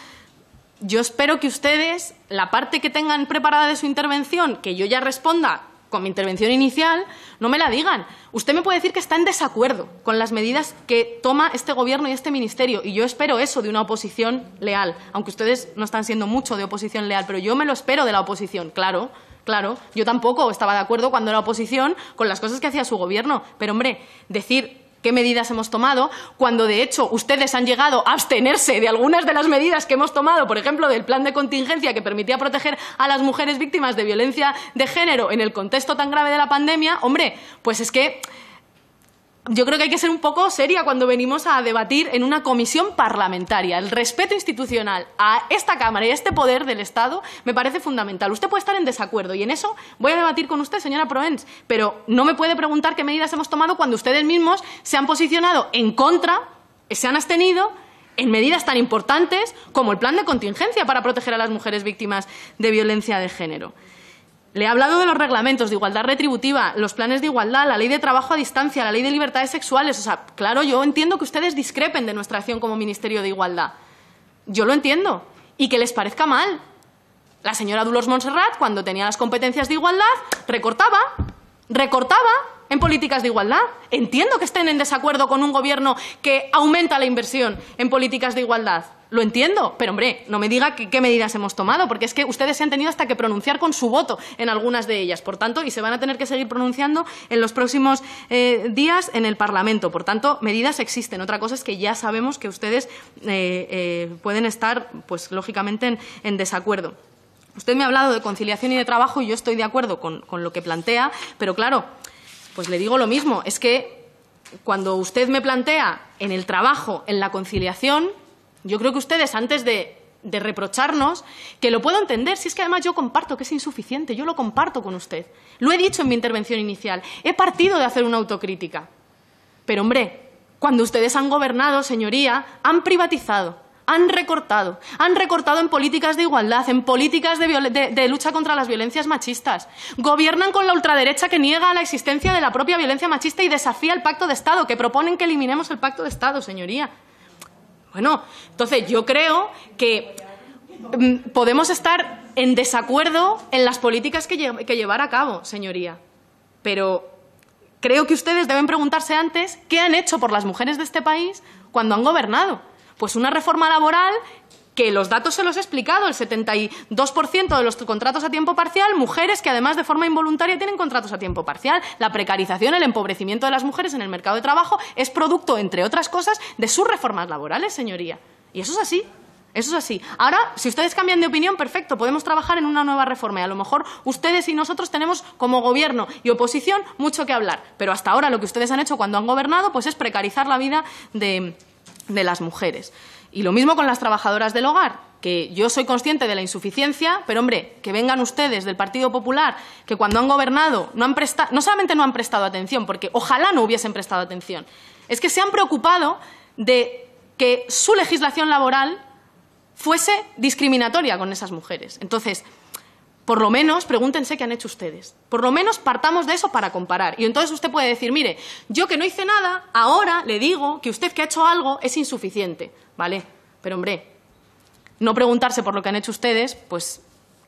A: Yo espero que ustedes, la parte que tengan preparada de su intervención, que yo ya responda con mi intervención inicial, no me la digan. Usted me puede decir que está en desacuerdo con las medidas que toma este Gobierno y este Ministerio, y yo espero eso de una oposición leal, aunque ustedes no están siendo mucho de oposición leal, pero yo me lo espero de la oposición, claro. Claro, yo tampoco estaba de acuerdo cuando era oposición con las cosas que hacía su gobierno. Pero, hombre, decir qué medidas hemos tomado, cuando de hecho ustedes han llegado a abstenerse de algunas de las medidas que hemos tomado, por ejemplo, del plan de contingencia que permitía proteger a las mujeres víctimas de violencia de género en el contexto tan grave de la pandemia, hombre, pues es que yo creo que hay que ser un poco seria cuando venimos a debatir en una comisión parlamentaria. El respeto institucional a esta Cámara y a este poder del Estado me parece fundamental. Usted puede estar en desacuerdo y en eso voy a debatir con usted, señora Proens, pero no me puede preguntar qué medidas hemos tomado cuando ustedes mismos se han posicionado en contra, se han abstenido en medidas tan importantes como el plan de contingencia para proteger a las mujeres víctimas de violencia de género. Le he hablado de los reglamentos de igualdad retributiva, los planes de igualdad, la ley de trabajo a distancia, la ley de libertades sexuales. O sea, claro, yo entiendo que ustedes discrepen de nuestra acción como Ministerio de Igualdad. Yo lo entiendo. Y que les parezca mal. La señora Dulos Montserrat, cuando tenía las competencias de igualdad, recortaba, recortaba en políticas de igualdad. Entiendo que estén en desacuerdo con un gobierno que aumenta la inversión en políticas de igualdad. Lo entiendo, pero hombre, no me diga qué medidas hemos tomado, porque es que ustedes se han tenido hasta que pronunciar con su voto en algunas de ellas, por tanto, y se van a tener que seguir pronunciando en los próximos eh, días en el Parlamento. Por tanto, medidas existen. Otra cosa es que ya sabemos que ustedes eh, eh, pueden estar, pues lógicamente, en, desacuerdo. Usted me ha hablado de conciliación y de trabajo y yo estoy de acuerdo con, con lo que plantea, pero claro, pues le digo lo mismo, es que cuando usted me plantea en el trabajo, en la conciliación, yo creo que ustedes antes de, reprocharnos, que lo puedo entender, si es que además yo comparto que es insuficiente, yo lo comparto con usted. Lo he dicho en mi intervención inicial, he partido de hacer una autocrítica. Pero hombre, cuando ustedes han gobernado, señoría, han privatizado, han recortado. Han recortado en políticas de igualdad, en políticas de, lucha contra las violencias machistas. Gobiernan con la ultraderecha que niega la existencia de la propia violencia machista y desafía el pacto de Estado, que proponen que eliminemos el pacto de Estado, señoría. Bueno, entonces yo creo que mm, podemos estar en desacuerdo en las políticas que, que llevar a cabo, señoría, pero creo que ustedes deben preguntarse antes qué han hecho por las mujeres de este país cuando han gobernado pues una reforma laboral que los datos se los he explicado, el 72% de los contratos a tiempo parcial, mujeres que además de forma involuntaria tienen contratos a tiempo parcial. La precarización, el empobrecimiento de las mujeres en el mercado de trabajo es producto, entre otras cosas, de sus reformas laborales, señoría. Y eso es así. Eso es así. Ahora, si ustedes cambian de opinión, perfecto, podemos trabajar en una nueva reforma y a lo mejor ustedes y nosotros tenemos como gobierno y oposición mucho que hablar. Pero hasta ahora lo que ustedes han hecho cuando han gobernado pues es precarizar la vida de, de las mujeres. Y lo mismo con las trabajadoras del hogar, que yo soy consciente de la insuficiencia, pero hombre, que vengan ustedes del Partido Popular, que cuando han gobernado no, han prestado, no solamente no han prestado atención, porque ojalá no hubiesen prestado atención, es que se han preocupado de que su legislación laboral fuese discriminatoria con esas mujeres. Entonces, por lo menos pregúntense qué han hecho ustedes. Por lo menos partamos de eso para comparar. Y entonces usted puede decir, mire, yo que no hice nada, ahora le digo que usted que ha hecho algo es insuficiente. ¿Vale? Pero hombre, no preguntarse por lo que han hecho ustedes, pues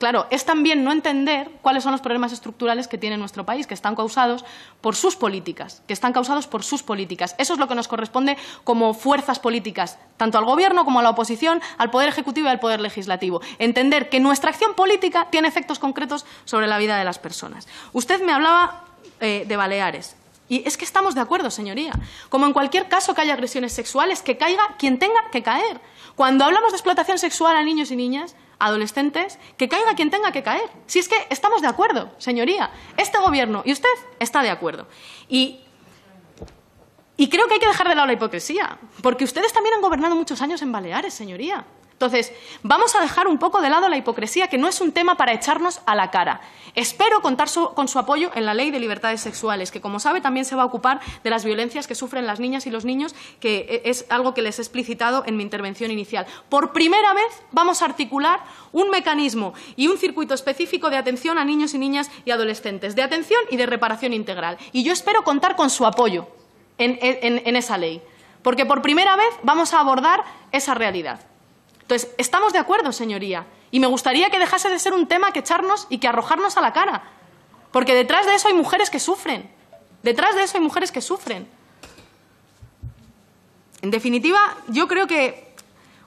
A: claro, es también no entender cuáles son los problemas estructurales que tiene nuestro país, que están causados por sus políticas, que están causados por sus políticas. Eso es lo que nos corresponde como fuerzas políticas, tanto al Gobierno como a la oposición, al Poder Ejecutivo y al Poder Legislativo. Entender que nuestra acción política tiene efectos concretos sobre la vida de las personas. Usted me hablaba eh, de Baleares. Y es que estamos de acuerdo, señoría. Como en cualquier caso que haya agresiones sexuales, que caiga quien tenga que caer. Cuando hablamos de explotación sexual a niños y niñas, adolescentes, que caiga quien tenga que caer. Si es que estamos de acuerdo, señoría. Este gobierno y usted está de acuerdo. Y, y creo que hay que dejar de lado la hipocresía, porque ustedes también han gobernado muchos años en Baleares, señoría. Entonces, vamos a dejar un poco de lado la hipocresía, que no es un tema para echarnos a la cara. Espero contar con su apoyo en la Ley de Libertades Sexuales, que, como sabe, también se va a ocupar de las violencias que sufren las niñas y los niños, que eh, es algo que les he explicitado en mi intervención inicial. Por primera vez vamos a articular un mecanismo y un circuito específico de atención a niños y niñas y adolescentes, de atención y de reparación integral. Y yo espero contar con su apoyo en esa ley, porque por primera vez vamos a abordar esa realidad. Entonces, estamos de acuerdo, señoría, y me gustaría que dejase de ser un tema que echarnos y que arrojarnos a la cara, porque detrás de eso hay mujeres que sufren, detrás de eso hay mujeres que sufren. En definitiva, yo creo que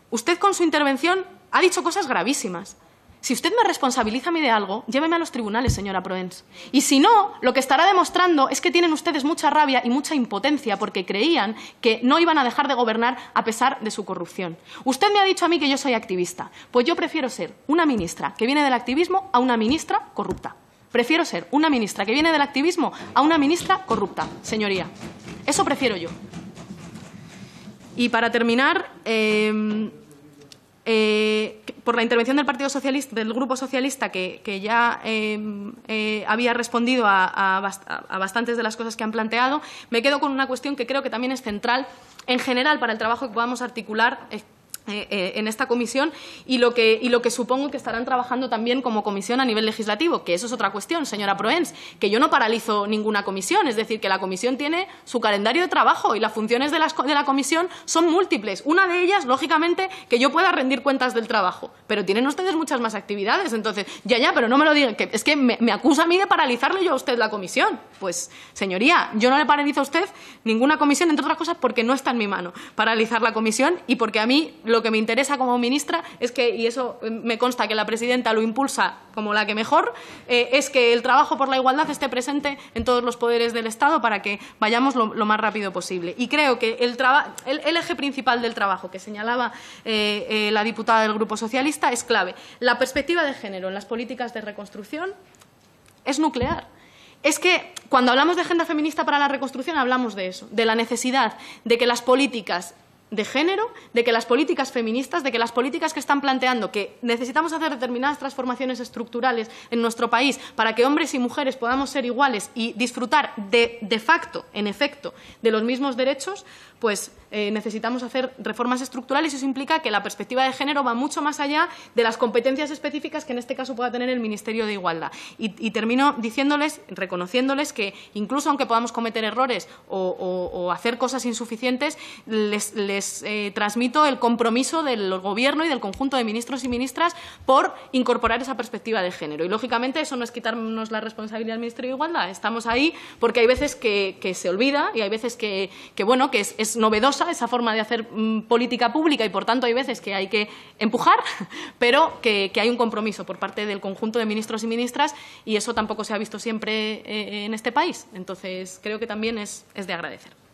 A: usted con su intervención ha dicho cosas gravísimas. Si usted me responsabiliza a mí de algo, lléveme a los tribunales, señora Proens. Y si no, lo que estará demostrando es que tienen ustedes mucha rabia y mucha impotencia porque creían que no iban a dejar de gobernar a pesar de su corrupción. Usted me ha dicho a mí que yo soy activista. Pues yo prefiero ser una ministra que viene del activismo a una ministra corrupta. Prefiero ser una ministra que viene del activismo a una ministra corrupta, señoría. Eso prefiero yo. Y para terminar, eh, eh, por la intervención del Partido Socialista, del Grupo Socialista, que, ya eh, eh, había respondido a, a, bastantes de las cosas que han planteado, me quedo con una cuestión que creo que también es central en general para el trabajo que podamos articular eh, eh, en esta comisión y lo, que, y lo que supongo que estarán trabajando también como comisión a nivel legislativo, que eso es otra cuestión, señora Proens, que yo no paralizo ninguna comisión, es decir, que la comisión tiene su calendario de trabajo y las funciones de, las, de la comisión son múltiples. Una de ellas, lógicamente, que yo pueda rendir cuentas del trabajo, pero tienen ustedes muchas más actividades, entonces, ya, ya, pero no me lo digan, que es que me, me acusa a mí de paralizarle yo a usted la comisión. Pues, señoría, yo no le paralizo a usted ninguna comisión, entre otras cosas porque no está en mi mano paralizar la comisión y porque a mí lo lo que me interesa como ministra es que, y eso eh, me consta que la presidenta lo impulsa como la que mejor, eh, es que el trabajo por la igualdad esté presente en todos los poderes del Estado para que vayamos lo, más rápido posible. Y creo que el, eje principal del trabajo que señalaba eh, la diputada del Grupo Socialista es clave. La perspectiva de género en las políticas de reconstrucción es nuclear. Es que cuando hablamos de agenda feminista para la reconstrucción hablamos de eso, de la necesidad de que las políticas de género, de que las políticas feministas, de que las políticas que están planteando que necesitamos hacer determinadas transformaciones estructurales en nuestro país para que hombres y mujeres podamos ser iguales y disfrutar de, de facto, en efecto, de los mismos derechos, pues eh, necesitamos hacer reformas estructurales y eso implica que la perspectiva de género va mucho más allá de las competencias específicas que en este caso pueda tener el Ministerio de Igualdad. Y, termino diciéndoles, reconociéndoles que incluso aunque podamos cometer errores o, hacer cosas insuficientes, les eh, transmito el compromiso del Gobierno y del conjunto de ministros y ministras por incorporar esa perspectiva de género. Y, lógicamente, eso no es quitarnos la responsabilidad del Ministerio de Igualdad. Estamos ahí porque hay veces que, se olvida y hay veces que, bueno, que es, novedosa esa forma de hacer mm, política pública y, por tanto, hay veces que hay que empujar, pero que, hay un compromiso por parte del conjunto de ministros y ministras y eso tampoco se ha visto siempre eh, en este país. Entonces, creo que también es de agradecer.